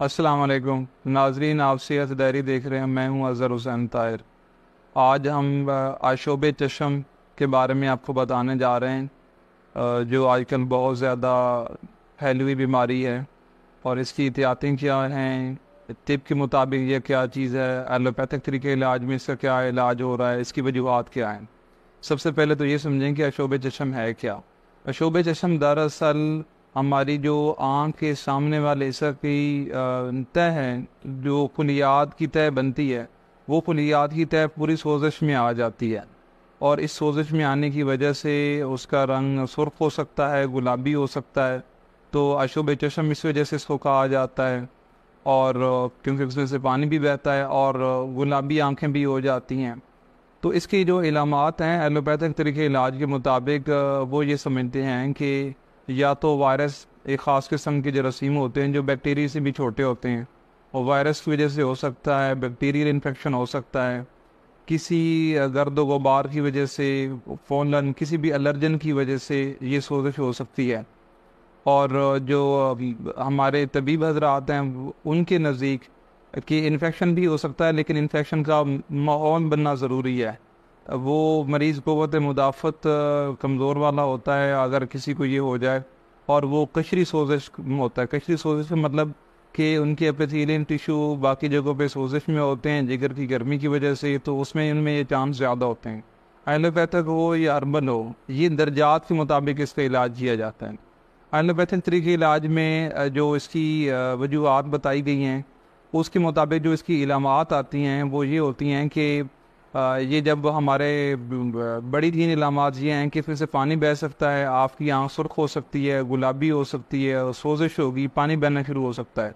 वालेकुम नाजरीन आपसी डायरी देख रहे हैं मैं हूं अज़हर हुसैन ताहिर आज हम आशोब चशम के बारे में आपको बताने जा रहे हैं जो आजकल बहुत ज़्यादा फैली हुई बीमारी है और इसकी एहतियातें क्या हैं टिप के मुताबिक यह क्या चीज़ है एलोपैथिक तरीके इलाज में इसका क्या इलाज हो रहा है इसकी वजूहत क्या हैं सबसे पहले तो ये समझें कि अशोब चशम है क्या अशोब चशम दरअसल हमारी जो आँख के सामने वाले हिस्सा की तय है जो खुलियात की तय बनती है वो खुलियात की तय पूरी सोजिश में आ जाती है और इस सोजिश में आने की वजह से उसका रंग सुर्ख हो सकता है गुलाबी हो सकता है तो अशुभ चश्म इस वजह से इसको कहा जाता है और क्योंकि उसमें से पानी भी बहता है और गुलाबी आंखें भी हो जाती हैं तो इसकी जो इलामत हैं एलोपैथिक तरीके इलाज के मुताबिक वो ये समझते हैं कि या तो वायरस एक ख़ास किस्म के जरासीम होते हैं जो बैक्टीरिया से भी छोटे होते हैं और वायरस की वजह से हो सकता है बैक्टीरियल इन्फेक्शन हो सकता है किसी गर्द गुबार की वजह से फ़ोनलन किसी भी एलर्जन की वजह से ये सोजिश हो सकती है और जो हमारे तबीब हजरात हैं उनके नज़दीक कि इन्फेक्शन भी हो सकता है लेकिन इन्फेक्शन का माहौल बनना ज़रूरी है वो मरीज़ को वत मुदाफ़त कमज़ोर वाला होता है अगर किसी को ये हो जाए और वो कशरी सोजिश होता है कशरी सोजिश का मतलब कि उनके एपिथेलियन टिशू बाकी जगहों पे सोजिश में होते हैं जिगर की गर्मी की वजह से तो उसमें उनमें ये चांस ज़्यादा होते हैं एलोपैथिक हो या अर्बन हो ये दर्जात के मुताबिक इसका इलाज किया जाता है एलोपैथिक तरीके इलाज में जो इसकी वजूहत बताई गई हैं उसके मुताबिक जो इसकी इलामत आती हैं वो ये होती हैं कि ये जब हमारे बड़ी तीन इलामत ये हैं कि इसमें से पानी बह सकता है आपकी आँख सुर्ख हो सकती है गुलाबी हो सकती है सोजिश होगी पानी बहना शुरू हो सकता है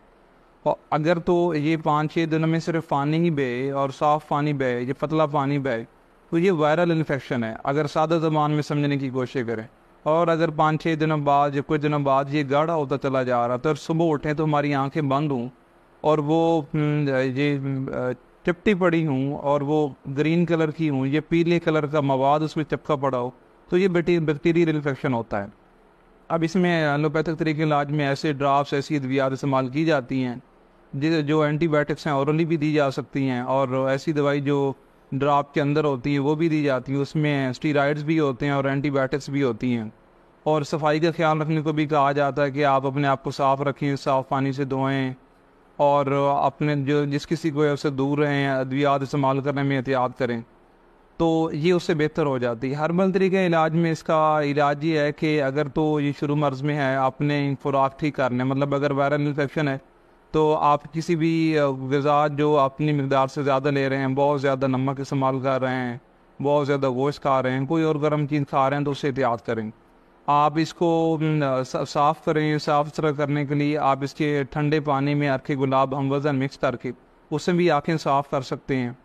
और अगर तो ये पाँच छः दिनों में सिर्फ पानी ही बहे और साफ़ पानी बहे ये पतला पानी बहे तो ये वायरल इन्फेक्शन है अगर सादा ज़बान में समझने की कोशिश करें और अगर पाँच छः दिनों बाद या कुछ दिनों बाद ये गाढ़ा होता चला जा रहा तो सुबह उठें तो हमारी आँखें बंद हों और वो हम्म, ये चिपटी पड़ी हूँ और वो ग्रीन कलर की हूँ ये पीले कलर का मवाद उसमें चिपका पड़ा हो तो ये बैक्टीरियल इन्फेक्शन होता है अब इसमें एलोपैथिक तरीके इलाज में ऐसे ड्राफ्ट ऐसी अद्वियात इस्तेमाल की जाती हैं जो एंटीबायोटिक्स हैं औरली भी दी जा सकती हैं और ऐसी दवाई जो ड्राफ्ट के अंदर होती है वो भी दी जाती है उसमें स्टीराइड्स भी होते हैं और एंटीबायोटिक्स भी होती हैं और सफाई का ख्याल रखने को भी कहा जाता है कि आप अपने आप को साफ़ रखें साफ़ पानी से धोएं और अपने जो जिस किसी को उससे दूर रहें अद्वियात इस्तेमाल करने में एहतियात करें तो ये उससे बेहतर हो जाती है हर्बल तरीके इलाज में इसका इलाज ये है कि अगर तो ये शुरू मर्ज़ में है आपने खुराक ठीक करना मतलब अगर वायरल इन्फेक्शन है तो आप किसी भी गज़ा जो अपनी मकदार से ज़्यादा ले रहे हैं बहुत ज़्यादा नमक इस्तेमाल कर रहे हैं बहुत ज़्यादा गोश्त खा रहे हैं कोई और गर्म चीज़ खा रहे हैं तो उससे एहतियात तो करें आप इसको साफ़ करें साफ़ सुथरा करने के लिए आप इसके ठंडे पानी में आपके गुलाब हम वज़न मिक्स करके उससे भी आँखें साफ़ कर सकते हैं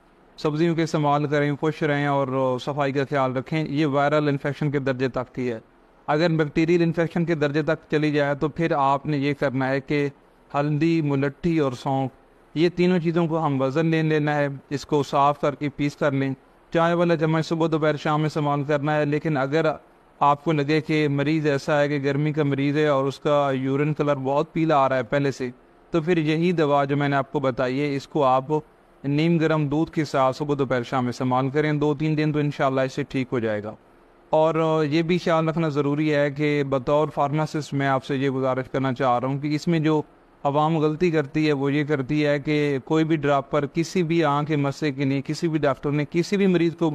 सब्जियों के इस्तेमाल करें खुश रहें और सफाई का ख्याल रखें ये वायरल इन्फेक्शन के दर्जे तक की है अगर बैक्टीरियल इन्फेक्शन के दर्जे तक चली जाए तो फिर आपने ये करना है कि हल्दी मुलट्ठी और सौंफ ये तीनों चीज़ों को हम वज़न ले लेना है इसको साफ़ करके पीस कर लें चाय वाला चम्मच सुबह दोपहर शाम में इस्तेमाल करना है लेकिन अगर आपको लगे कि मरीज़ ऐसा है कि गर्मी का मरीज़ है और उसका यूरिन कलर बहुत पीला आ रहा है पहले से तो फिर यही दवा जो मैंने आपको बताई है इसको आप नीम गर्म दूध के साथ सुबह दोपहर शाम में इस्तेमाल करें दो तीन दिन तो इन इससे ठीक हो जाएगा और ये भी ख्याल रखना ज़रूरी है कि बतौर फार्मासिस्ट मैं आपसे ये गुजारिश करना चाह रहा हूँ कि इसमें जो आवाम गलती करती है वो ये करती है कि कोई भी ड्राप पर किसी भी आँख के मसे के लिए किसी भी डॉक्टर ने किसी भी मरीज़ को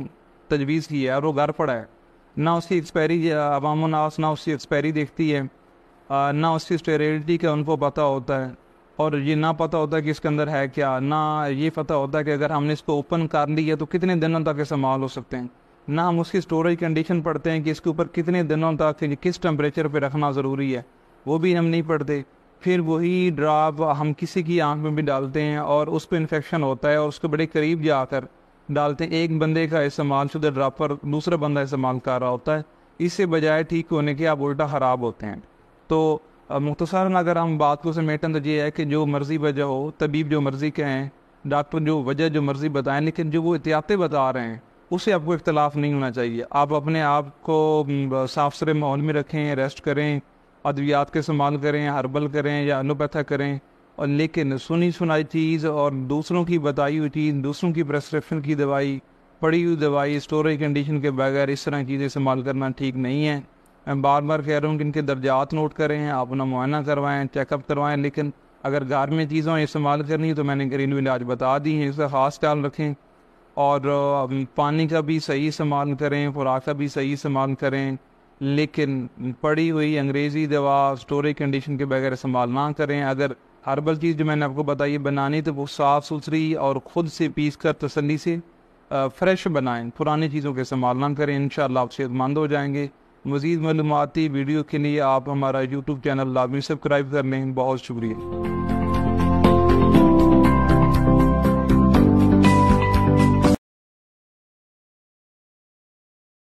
तजवीज़ की है और वो घर पड़ा है ना उसकी एक्सपायरी अवाम नास ना उसकी एक्सपायरी देखती है ना उसकी स्टेरिलिटी का उनको पता होता है और ये ना पता होता कि इसके अंदर है क्या ना ये पता होता है कि अगर हमने इसको ओपन कर लिया तो कितने दिनों तक इस्तेमाल हो सकते हैं ना हम उसकी स्टोरेज कंडीशन पढ़ते हैं कि इसके ऊपर कितने दिनों तक किस टेम्परेचर पर रखना ज़रूरी है वो भी हम नहीं पढ़ते फिर वही ड्राप हम किसी की आँख में भी डालते हैं और उस पर इन्फेक्शन होता है और उसको बड़े करीब जाकर डालते हैं एक बंदे का इस्तेमाल शुद्ध ड्रापर दूसरा बंदा इस्तेमाल कर रहा होता है इससे बजाय ठीक होने के आप उल्टा ख़राब होते हैं तो मुख्तसरा अगर हम बात को समेटें तो ये है कि जो मर्ज़ी वजह हो तबीब जो मर्ज़ी कहें डॉक्टर जो वजह जो मर्ज़ी बताएं लेकिन जो वो एहतियातें बता रहे हैं उससे आपको इख्तलाफ नहीं होना चाहिए आप अपने आप को साफ सुथरे माहौल में रखें रेस्ट करें अद्वियात के इस्तेमाल करें हर्बल करें या अनुपैथा करें और लेकिन सुनी सुनाई चीज़ और दूसरों की बताई हुई चीज़ दूसरों की प्रेस्क्रिप्शन की दवाई पड़ी हुई दवाई स्टोरेज कंडीशन के बगैर इस तरह चीज़ें इस्तेमाल करना ठीक नहीं है मैं बार बार कह रहा हूँ कि इनके दर्जात नोट करें आप अपना मुआयना करवाएँ चेकअप करवाएँ लेकिन अगर घर में चीज़ों इस्तेमाल करनी है तो मैंने घरेलू इलाज बता दी हैं इसका ख़ास ख्याल रखें और पानी का भी सही इस्तेमाल करें खुराक का भी सही इस्तेमाल करें लेकिन पड़ी हुई अंग्रेज़ी दवा स्टोरेज कंडीशन के बगैर इस्तेमाल ना करें अगर हर्बल चीज़ जो मैंने आपको बताई बनानी तो वो साफ़ सुथरी और ख़ुद से पीस कर तसली से फ्रेश बनाएं पुरानी चीज़ों का इस्तेमाल ना करें इन आप सेहतमंद हो जाएंगे मज़ीद मालूमती वीडियो के लिए आप हमारा यूट्यूब चैनल लाजमी सब्सक्राइब कर लें बहुत शुक्रिया